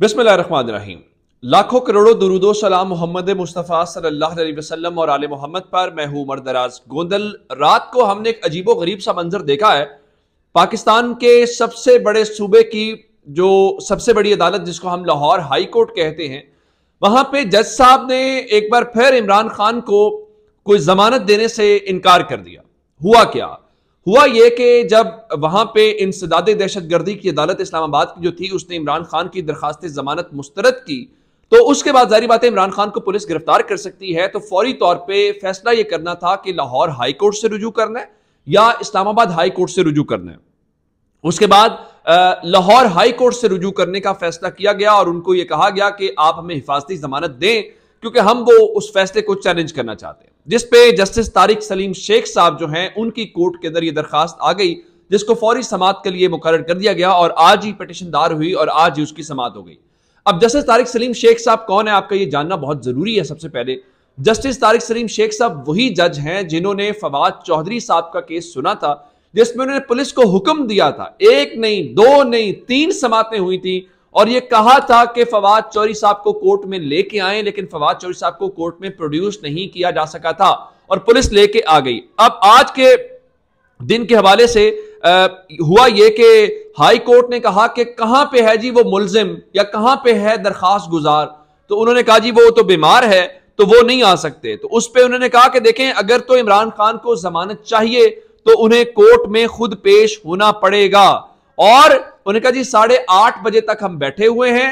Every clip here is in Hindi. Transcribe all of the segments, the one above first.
बिसमीम लाखों करोड़ों दरूदो सलाम मोहम्मद मुस्तफ़ा सल्लल्लाहु अलैहि वसल्लम और आल मोहम्मद पर मैं हूं मरदराज गोंदल रात को हमने एक अजीबो गरीब सा मंजर देखा है पाकिस्तान के सबसे बड़े सूबे की जो सबसे बड़ी अदालत जिसको हम लाहौर हाई कोर्ट कहते हैं वहां पे जज साहब ने एक बार फिर इमरान खान को कोई जमानत देने से इनकार कर दिया हुआ क्या हुआ यह कि जब वहां पे इंसदाद दहशत गर्दी की अदालत इस्लामाबाद की जो थी उसने इमरान खान की दरखास्त जमानत मुस्तरद की तो उसके बाद जारी बात है इमरान खान को पुलिस गिरफ्तार कर सकती है तो फौरी तौर पर फैसला यह करना था कि लाहौर हाई कोर्ट से रुजू करना है या इस्लामाबाद हाई कोर्ट से रुजू करना है उसके बाद लाहौर हाई कोर्ट से रुजू करने का फैसला किया गया और उनको यह कहा गया कि आप हमें हिफाजती जमानत दें क्योंकि हम वो उस फैसले को चैलेंज करना चाहते हैं जिसपे जस्टिस तारिक सलीम शेख साहब जो हैं उनकी कोर्ट के अंदर ये दरखास्त आ गई जिसको फौरी समात के लिए मुकर कर दिया गया और आज ही पटिशन दार हुई और आज ही उसकी समात हो गई अब जस्टिस तारिक सलीम शेख साहब कौन है आपका ये जानना बहुत जरूरी है सबसे पहले जस्टिस तारिक सलीम शेख साहब वही जज हैं जिन्होंने फवाद चौधरी साहब का केस सुना था जिसमें उन्होंने पुलिस को हुक्म दिया था एक नहीं दो नहीं तीन समातें हुई थी और ये कहा था कि फवाद चौरी साहब को कोर्ट में लेके आए लेकिन फवाद चौरी साहब को कोर्ट में प्रोड्यूस नहीं किया जा सका था और पुलिस लेके आ गई अब आज के दिन के हवाले से आ, हुआ यह कि हाई कोर्ट ने कहा कि कहां पे है जी वो मुलजिम या कहां पे है दरखास्त गुजार तो उन्होंने कहा जी वो तो बीमार है तो वो नहीं आ सकते तो उस पर उन्होंने कहा कि देखें अगर तो इमरान खान को जमानत चाहिए तो उन्हें कोर्ट में खुद पेश होना पड़ेगा और उन्होंने कहा जी साढ़े आठ बजे तक हम बैठे हुए हैं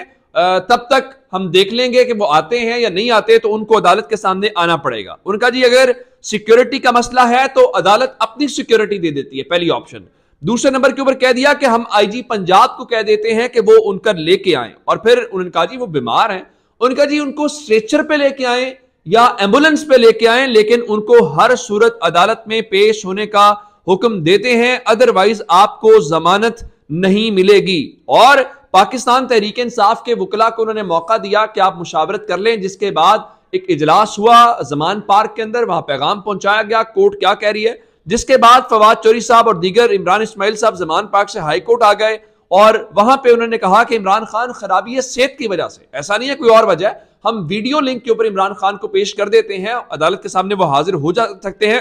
तब तक हम देख लेंगे कि वो आते हैं या नहीं आते तो उनको अदालत के सामने आना पड़ेगा उनका जी अगर सिक्योरिटी का मसला है तो अदालत अपनी सिक्योरिटी दे देती है पहली ऑप्शन दूसरे नंबर के ऊपर कह दिया कि हम आईजी पंजाब को कह देते हैं कि वो उनका लेके आए और फिर उन्होंने कहा जी वो बीमार हैं उनका जी उनको स्ट्रेचर पे लेके आए या एम्बुलेंस पे लेके आए लेकिन उनको हर सूरत अदालत में पेश होने का हुक्म देते हैं अदरवाइज आपको जमानत नहीं मिलेगी और पाकिस्तान तहरीक इंसाफ के वकला को उन्होंने मौका दिया कि आप मुशावरत कर लें जिसके बाद एक इजलास हुआ जमान पार्क के अंदर वहां पैगाम पहुंचाया गया कोर्ट क्या कह रही है जिसके बाद फवाद चौरी साहब और दीगर इमरान इसमाइल साहब जमान पार्क से हाईकोर्ट आ गए और वहां पे उन्होंने कहा कि इमरान खान खराबी है सेहत की वजह से ऐसा नहीं है कोई और वजह हम वीडियो लिंक के ऊपर इमरान खान को पेश कर देते हैं अदालत के सामने वो हाजिर हो जा सकते हैं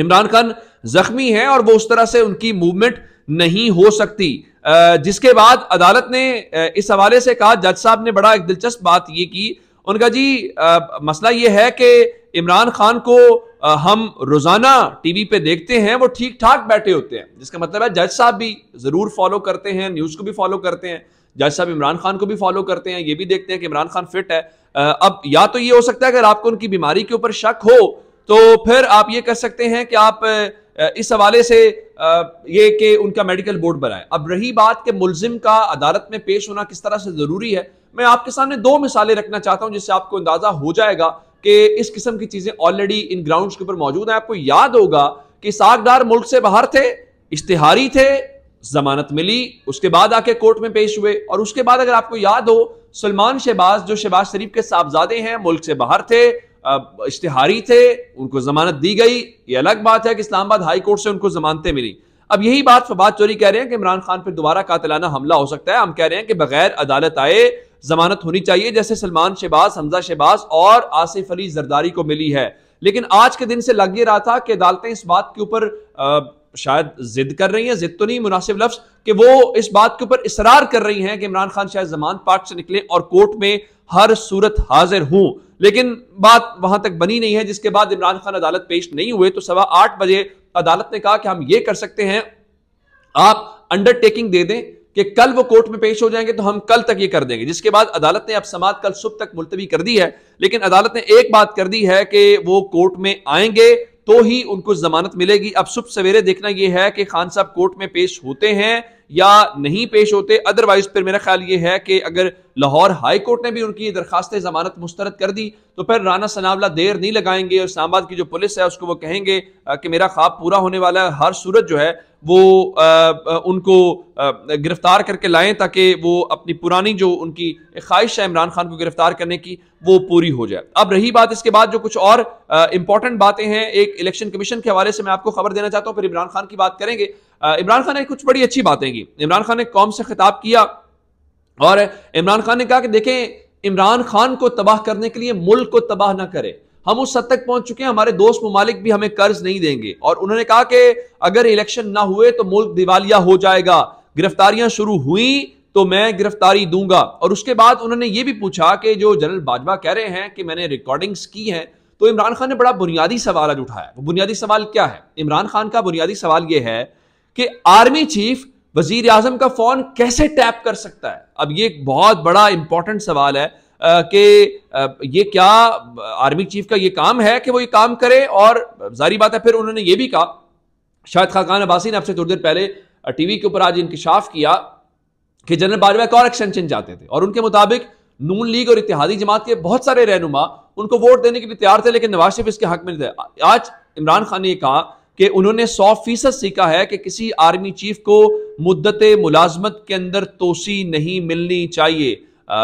इमरान खान जख्मी हैं और वो उस तरह से उनकी मूवमेंट नहीं हो सकती जिसके बाद अदालत ने इस हवाले से कहा जज साहब ने बड़ा एक दिलचस्प बात ये की उनका जी मसला ये है कि इमरान खान को हम रोज़ाना टीवी पे देखते हैं वो ठीक ठाक बैठे होते हैं जिसका मतलब है जज साहब भी ज़रूर फॉलो करते हैं न्यूज़ को भी फॉलो करते हैं जज साहब इमरान खान को भी फॉलो करते हैं ये भी देखते हैं कि इमरान खान फिट है अब या तो ये हो सकता है अगर आपको उनकी बीमारी के ऊपर शक हो तो फिर आप ये कर सकते हैं कि आप इस हवाले से ये कि उनका मेडिकल बोर्ड बनाए अब रही बात कि मुलजिम का अदालत में पेश होना किस तरह से ज़रूरी है मैं आपके सामने दो मिसालें रखना चाहता हूं जिससे आपको अंदाज़ा हो जाएगा कि इस किस्म की चीज़ें ऑलरेडी इन ग्राउंड्स के ऊपर मौजूद हैं आपको याद होगा कि सागदार मुल्क से बाहर थे इश्तिहारी थे जमानत मिली उसके बाद आके कोर्ट में पेश हुए और उसके बाद अगर आपको याद हो सलमान शहबाज जो शहबाज शरीफ के साहबजादे हैं मुल्क से बाहर थे इश्तहारी थे उनको जमानत दी गई ये अलग बात है कि इस्लामाबाद हाई कोर्ट से उनको जमानतें मिली अब यही बात फवाद चोरी कह रहे हैं कि इमरान खान पर दोबारा कातलाना हमला हो सकता है हम कह रहे हैं कि बगैर अदालत आए जमानत होनी चाहिए जैसे सलमान शहबाज हमजा शहबाज और आसिफ अली जरदारी को मिली है लेकिन आज के दिन से लग ये रहा था कि अदालतें इस बात के ऊपर शायद जिद कर रही हैं जिद तो नहीं मुनासिब लफ्ज कि वो इस बात के ऊपर इसरार कर रही हैं कि इमरान खान शायद जमान पार्ट से निकले और कोर्ट में हर सूरत हाजिर हूं लेकिन बात वहां तक बनी नहीं है जिसके बाद इमरान खान अदालत पेश नहीं हुए तो सवा आठ बजे अदालत ने कहा कि हम ये कर सकते हैं आप अंडरटेकिंग दे दें कि कल वो कोर्ट में पेश हो जाएंगे तो हम कल तक ये कर देंगे जिसके बाद अदालत ने अब समाज कल सुबह तक मुलतवी कर दी है लेकिन अदालत ने एक बात कर दी है कि वो कोर्ट में आएंगे तो ही उनको जमानत मिलेगी अब सुबह सवेरे देखना यह है कि खान साहब कोर्ट में पेश होते हैं या नहीं पेश होते अदरवाइज फिर मेरा ख्याल ये है कि अगर लाहौर हाई कोर्ट ने भी उनकी दरखास्त जमानत मुस्तरद कर दी तो फिर राना सनावला देर नहीं लगाएंगे और इस्लाबाद की जो पुलिस है उसको वो कहेंगे कि मेरा ख्वाब पूरा होने वाला है हर सूरत जो है वो आ, आ, उनको आ, गिरफ्तार करके लाएं ताकि वो अपनी पुरानी जो उनकी ख्वाहिश है इमरान खान को गिरफ्तार करने की वो पूरी हो जाए अब रही बात इसके बाद जो कुछ और इंपॉर्टेंट बातें हैं एक इलेक्शन कमीशन के हवाले से मैं आपको खबर देना चाहता हूँ फिर इमरान खान की बात करेंगे इमरान खान ने कुछ बड़ी अच्छी बातें की इमरान खान ने कौम से खिताब किया और इमरान खान ने कहा कि देखें इमरान खान को तबाह करने के लिए मुल्क को तबाह ना करें हम उस हद तक पहुंच चुके हैं हमारे दोस्त ममालिक भी हमें कर्ज नहीं देंगे और उन्होंने कहा कि अगर इलेक्शन ना हुए तो मुल्क दिवालिया हो जाएगा गिरफ्तारियां शुरू हुई तो मैं गिरफ्तारी दूंगा और उसके बाद उन्होंने ये भी पूछा कि जो जनरल बाजवा कह रहे हैं कि मैंने रिकॉर्डिंग्स की हैं तो इमरान खान ने बड़ा बुनियादी सवाल आज उठाया वो बुनियादी सवाल क्या है इमरान खान का बुनियादी सवाल यह है कि आर्मी चीफ वजीर आजम का फोन कैसे टैप कर सकता है अब ये एक बहुत बड़ा इंपॉर्टेंट सवाल है कि ये क्या आर्मी चीफ का ये काम है कि वो ये काम करे और जारी बात है फिर उन्होंने ये भी कहा शायद खाकान अब्बासी ने आपसे थोड़ी देर पहले टीवी के ऊपर आज इंकशाफ किया कि जनरल बाजवा एक और एक्सटेंशन चाहते थे और उनके मुताबिक नून लीग और इतिहादी जमात के बहुत सारे रहनुमा उनको वोट देने के लिए तैयार थे लेकिन नवाज शरीफ इसके हक में थे आज इमरान खान ने कहा कि उन्होंने सौ फीसद सीखा है कि किसी आर्मी चीफ को मुद्दत मुलाजमत के अंदर तोसी नहीं मिलनी चाहिए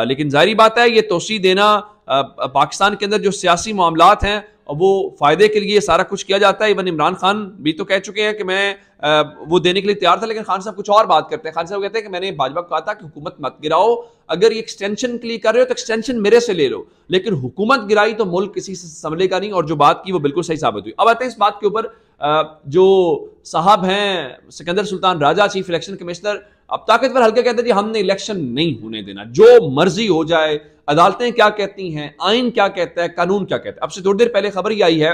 लेकिन जारी बात है ये तोसी देना पाकिस्तान के अंदर जो सियासी मामला हैं वो फ़ायदे के लिए सारा कुछ किया जाता है इवन इमरान खान भी तो कह चुके हैं कि मैं वो देने के लिए तैयार था लेकिन खान साहब कुछ और बात करते हैं खान साहब कहते हैं कि मैंने भाजपा को कहा था कि हुकूमत मत गिराओ अगर ये एक्सटेंशन के लिए कर रहे हो तो एक्सटेंशन मेरे से ले लो लेकिन हुकूमत गिराई तो मुल्क किसी से संभलेगा नहीं और जो बात की वो बिल्कुल सही साबित हुई अब आते हैं इस बात के ऊपर जो साहब हैं Sikandar Sultan Raja chief election commissioner अब ताकतवर हल्के कहते हैं जी हमने इलेक्शन नहीं होने देना जो मर्जी हो जाए अदालतें क्या कहती हैं आइन क्या कहता है कानून क्या कहता है अब से थोड़ी देर पहले खबर ये आई है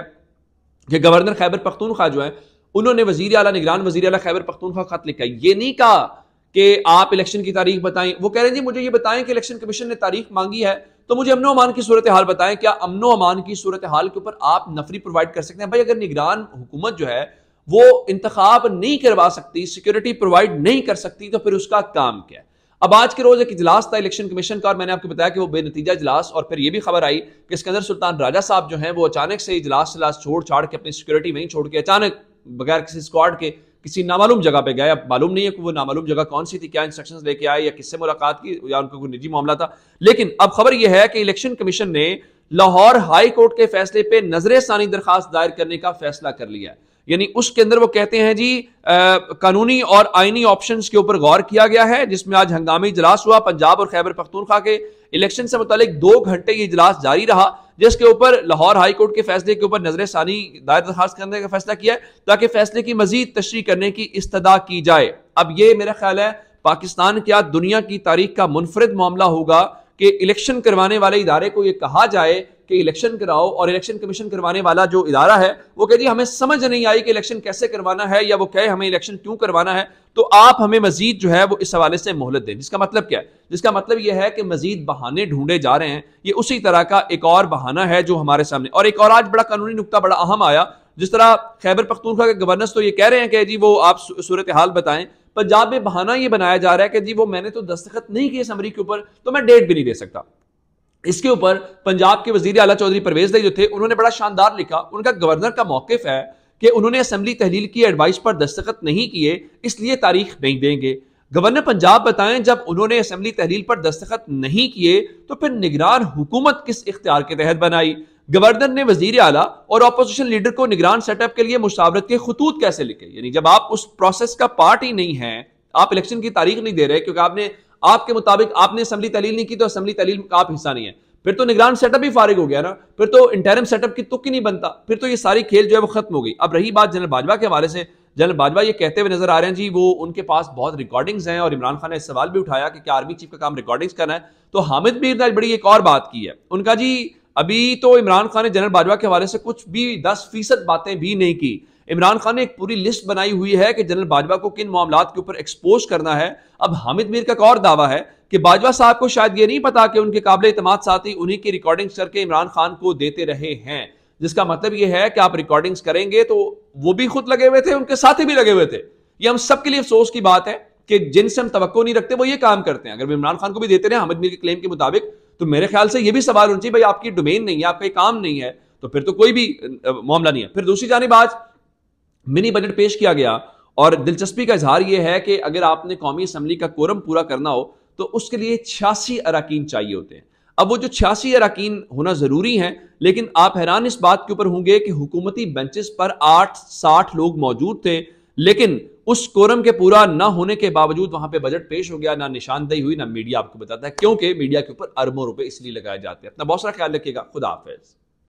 कि गवर्नर खैबर पख्तूनखा जो है उन्होंने वजीर अला निगरान वजीर अला खैबर पख्तूनखा खत लिखा ये नहीं कहा कि आप इलेक्शन की तारीख बताएं वो कह रहे हैं जी मुझे ये बताएं कि इलेक्शन कमीशन ने तारीख मांगी है तो मुझे अमनो अमान की सूरत हाल बताएं क्या अमनो अमान की सूरत हाल के ऊपर आप नफरी प्रोवाइड कर सकते हैं भाई अगर निगरान हुकूमत जो है वो इंतखब नहीं करवा सकती सिक्योरिटी प्रोवाइड नहीं कर सकती तो फिर उसका काम क्या अब आज के रोज एक इजलास था इलेक्शन कमीशन का और मैंने आपको बताया कि वो बेनतीजा इजलास और फिर ये भी खबर आई कि इसके सुल्तान राजा साहब जो हैं वो अचानक से इजलास इजलास छोड़ छाड़ के अपनी सिक्योरिटी वहीं छोड़ के अचानक बगैर किसी स्क्वाड के किसी नामालूम जगह पे गए अब मालूम नहीं है कि वो नामालूम जगह कौन सी थी क्या इंस्ट्रक्शन लेके आए या किससे मुलाकात की या उनका कोई निजी मामला था लेकिन अब खबर यह है कि इलेक्शन कमीशन ने लाहौर हाई कोर्ट के फैसले पे नजर दरखास्त दायर करने का फैसला कर लिया है यानी उसके अंदर वो कहते हैं जी आ, कानूनी और आइनी ऑप्शन के ऊपर गौर किया गया है जिसमें आज हंगामी इजलास हुआ पंजाब और खैबर पख्तूनखा के इलेक्शन से मुतालिक दो घंटे ये इजलास जारी रहा जिसके ऊपर लाहौर हाई कोर्ट के फैसले के ऊपर नजर सानी दायर दरखास्त करने का फैसला किया है ताकि फैसले की मजीद तशरी करने की इस्तदा की जाए अब ये मेरा ख्याल है पाकिस्तान क्या दुनिया की तारीख का मुनफरद मामला होगा कि इलेक्शन करवाने वाले इदारे को यह कहा जाए कि इलेक्शन कराओ और इलेक्शन कमीशन करवाने वाला जो इदारा है वो कह जी हमें समझ नहीं आई कि इलेक्शन कैसे करवाना है या वो कहे हमें इलेक्शन क्यों करवाना है तो आप हमें मजीद जो है वो इस हवाले से मोहलत दें जिसका मतलब क्या है जिसका मतलब ये है कि मजीद बहाने ढूंढे जा रहे हैं ये उसी तरह का एक और बहाना है जो हमारे सामने और एक और आज बड़ा कानूनी नुकता बड़ा अहम आया जिस तरह खैबर पख्तूनखा के गवर्नर्स तो ये कह रहे हैं कि जी वो आप सूरत हाल बताएं पंजाब में बहाना ये बनाया जा रहा है कि जी वो मैंने तो दस्तखत नहीं किए समरी के ऊपर तो मैं डेट भी नहीं दे सकता इसके ऊपर पंजाब के वजीर अला चौधरी परवेज दई जो थे उन्होंने बड़ा शानदार लिखा उनका गवर्नर का मौकफ है कि उन्होंने असम्बली तहलील की एडवाइस पर दस्तखत नहीं किए इसलिए तारीख नहीं देंगे गवर्नर पंजाब बताएं जब उन्होंने असम्बली तहलील पर दस्तखत नहीं किए तो फिर निगरान हुकूमत किस इख्तियार के तहत बनाई गवर्नर ने वजीर आला और अपोजिशन लीडर को निगरान सेटअप के लिए मुशावरत के खतूत कैसे लिखे यानी जब आप उस प्रोसेस का पार्ट ही नहीं है आप इलेक्शन की तारीख नहीं दे रहे क्योंकि आपने आपके मुताबिक आपने असम्बली तलील नहीं की तो असम्बली तलील का आप हिस्सा नहीं है फिर तो निगरान सेटअप भी फारिग हो गया ना फिर तो इंटरम सेटअप की तुक ही नहीं बनता फिर तो ये सारी खेल जो है वो खत्म हो गई अब रही बात जनरल बाजवा के हवाले से जनरल बाजवा ये कहते हुए नजर आ रहे हैं जी वो उनके पास बहुत रिकॉर्डिंग्स हैं और इमरान खान ने सवाल भी उठाया कि क्या आर्मी चीफ का काम रिकॉर्डिंग्स करना है तो हामिद मीर ने बड़ी एक और बात की है उनका जी अभी तो इमरान खान ने जनरल बाजवा के हवाले से कुछ भी दस फीसद बातें भी नहीं की इमरान खान ने एक पूरी लिस्ट बनाई हुई है कि जनरल बाजवा को किन मामला के ऊपर एक्सपोज करना है अब हामिद मीर का एक और दावा है कि बाजवा साहब को शायद ये नहीं पता कि उनके काबिल इतम साथी उन्हीं की रिकॉर्डिंग्स करके इमरान खान को देते रहे हैं जिसका मतलब यह है कि आप रिकॉर्डिंग्स करेंगे तो वो भी खुद लगे हुए थे उनके साथी भी लगे हुए थे ये हम सबके लिए अफसोस की बात है कि जिनसे हम तो नहीं रखते वो ये काम करते हैं अगर इमरान खान को भी देते रहे हामिद मीर के क्लेम के मुताबिक तो मेरे ख्याल से ये भी सवाल होना चाहिए भाई आपकी डोमेन नहीं है आपका काम नहीं है तो फिर तो कोई भी मामला नहीं है फिर दूसरी जानी आज मिनी बजट पेश किया गया और दिलचस्पी का इजहार यह है कि अगर आपने कौमी असम्बली का कोरम पूरा करना हो तो उसके लिए छियासी अरकान चाहिए होते हैं अब वो जो छियासी अरकान होना ज़रूरी है लेकिन आप हैरान इस बात के ऊपर होंगे कि हुकूमती बेंचेस पर आठ साठ लोग मौजूद थे लेकिन उस कोरम के पूरा ना होने के बावजूद वहां पे बजट पेश हो गया ना निशानदेही हुई ना मीडिया आपको बताता है क्योंकि मीडिया के ऊपर अरबों रुपए इसलिए लगाए जाते हैं अपना बहुत सारा ख्याल रखिएगा खुदा हाफिज़